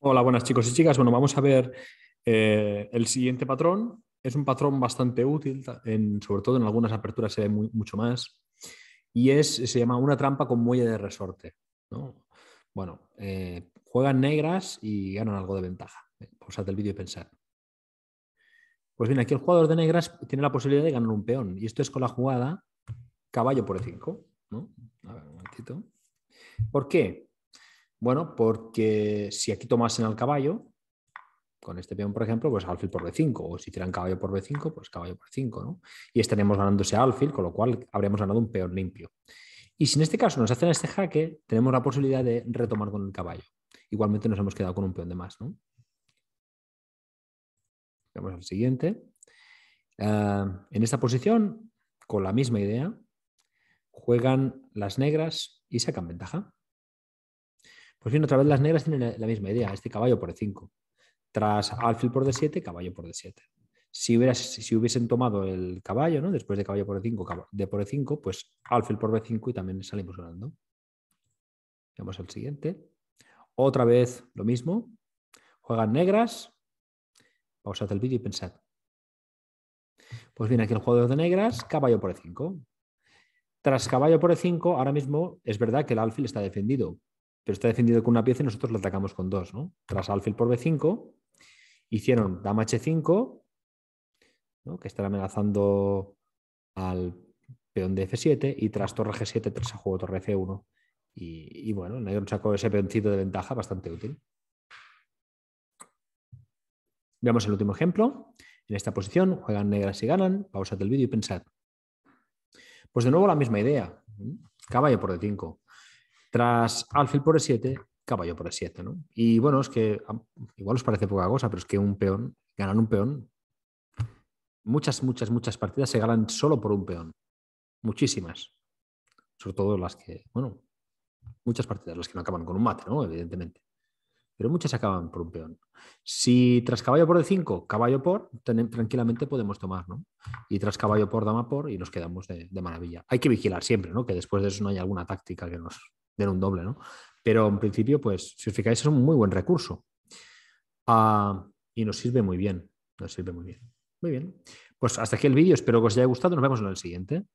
Hola, buenas chicos y chicas. Bueno, vamos a ver eh, el siguiente patrón. Es un patrón bastante útil, sobre todo en algunas aperturas se ve mucho más. Y es, se llama una trampa con muelle de resorte. Bueno, eh, juegan negras y ganan algo de ventaja. Eh, Pausad pues el vídeo y pensad. Pues bien, aquí el jugador de negras tiene la posibilidad de ganar un peón. Y esto es con la jugada caballo por e 5 A ver, un momentito. ¿Por qué? Bueno, porque si aquí tomasen al caballo, con este peón, por ejemplo, pues alfil por b5, o si tiran caballo por b5, pues caballo por 5, ¿no? Y estaríamos ganándose alfil, con lo cual habríamos ganado un peón limpio. Y si en este caso nos hacen este jaque, tenemos la posibilidad de retomar con el caballo. Igualmente nos hemos quedado con un peón de más, ¿no? Vamos al siguiente. Ah, en esta posición, con la misma idea, juegan las negras y sacan ventaja. Pues bien, otra vez las negras tienen la misma idea. Este caballo por E5. Tras alfil por D7, caballo por D7. Si, si hubiesen tomado el caballo, ¿no? después de caballo por E5, de por E5, pues alfil por B5 y también salimos ganando. Vamos el siguiente. Otra vez lo mismo. Juegan negras. Pausad el vídeo y pensad. Pues bien, aquí el jugador de negras, caballo por E5. Tras caballo por E5, ahora mismo es verdad que el alfil está defendido, pero está defendido con una pieza y nosotros lo atacamos con dos. ¿no? Tras alfil por b5, hicieron dama h5, que estará amenazando al peón de f7, y tras torre g7, tras a juego torre c1. Y, bueno, negro sacó ese peoncito de ventaja bastante útil. Veamos el último ejemplo. En esta posición juegan negras y ganan. Pausad el vídeo y pensad. Pues de nuevo la misma idea. Caballo por d5 tras alfil por E7, caballo por E7, ¿no? Y bueno, es que igual os parece poca cosa, pero es que un peón, ganan un peón, muchas, muchas, muchas partidas se ganan solo por un peón. Muchísimas. Sobre todo las que, bueno, muchas partidas, las que no acaban con un mate, ¿no? Evidentemente. Pero muchas acaban por un peón. Si tras caballo por el 5 caballo por, tranquilamente podemos tomar, ¿no? Y tras caballo por, dama por, y nos quedamos de, de maravilla. Hay que vigilar siempre, ¿no? Que después de eso no haya alguna táctica que nos, de un doble, ¿no? Pero en principio, pues, si os fijáis, es un muy buen recurso. Ah, y nos sirve muy bien, nos sirve muy bien. Muy bien. Pues hasta aquí el vídeo, espero que os haya gustado, nos vemos en el siguiente.